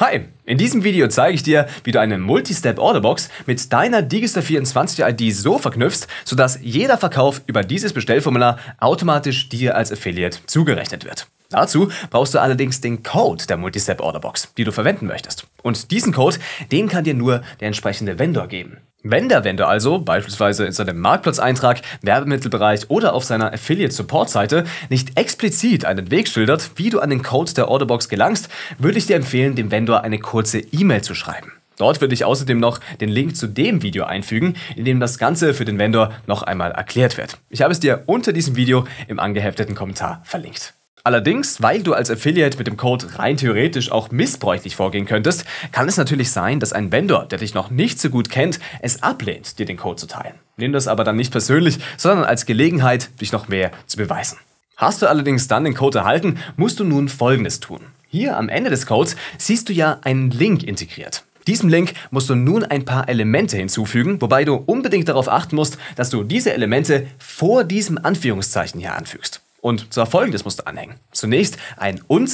Hi, in diesem Video zeige ich dir, wie du eine Multistep Orderbox mit deiner Digista 24 ID so verknüpfst, sodass jeder Verkauf über dieses Bestellformular automatisch dir als Affiliate zugerechnet wird. Dazu brauchst du allerdings den Code der Multistep Orderbox, die du verwenden möchtest. Und diesen Code, den kann dir nur der entsprechende Vendor geben. Wenn der Vendor also beispielsweise in seinem Marktplatzeintrag, Werbemittelbereich oder auf seiner Affiliate-Support-Seite nicht explizit einen Weg schildert, wie du an den Code der Orderbox gelangst, würde ich dir empfehlen, dem Vendor eine kurze E-Mail zu schreiben. Dort würde ich außerdem noch den Link zu dem Video einfügen, in dem das Ganze für den Vendor noch einmal erklärt wird. Ich habe es dir unter diesem Video im angehefteten Kommentar verlinkt. Allerdings, weil du als Affiliate mit dem Code rein theoretisch auch missbräuchlich vorgehen könntest, kann es natürlich sein, dass ein Vendor, der dich noch nicht so gut kennt, es ablehnt, dir den Code zu teilen. Nimm das aber dann nicht persönlich, sondern als Gelegenheit, dich noch mehr zu beweisen. Hast du allerdings dann den Code erhalten, musst du nun Folgendes tun. Hier am Ende des Codes siehst du ja einen Link integriert. Diesem Link musst du nun ein paar Elemente hinzufügen, wobei du unbedingt darauf achten musst, dass du diese Elemente vor diesem Anführungszeichen hier anfügst. Und zwar folgendes musst du anhängen. Zunächst ein und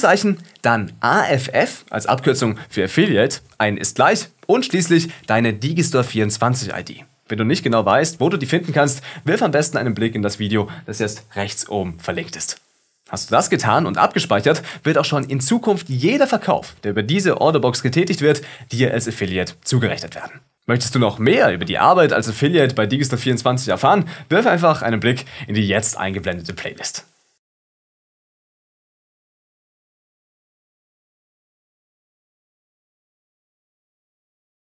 dann AFF als Abkürzung für Affiliate, ein ist gleich und schließlich deine Digistore24-ID. Wenn du nicht genau weißt, wo du die finden kannst, wirf am besten einen Blick in das Video, das jetzt rechts oben verlinkt ist. Hast du das getan und abgespeichert, wird auch schon in Zukunft jeder Verkauf, der über diese Orderbox getätigt wird, dir als Affiliate zugerechnet werden. Möchtest du noch mehr über die Arbeit als Affiliate bei digistore 24 erfahren? Wirf einfach einen Blick in die jetzt eingeblendete Playlist.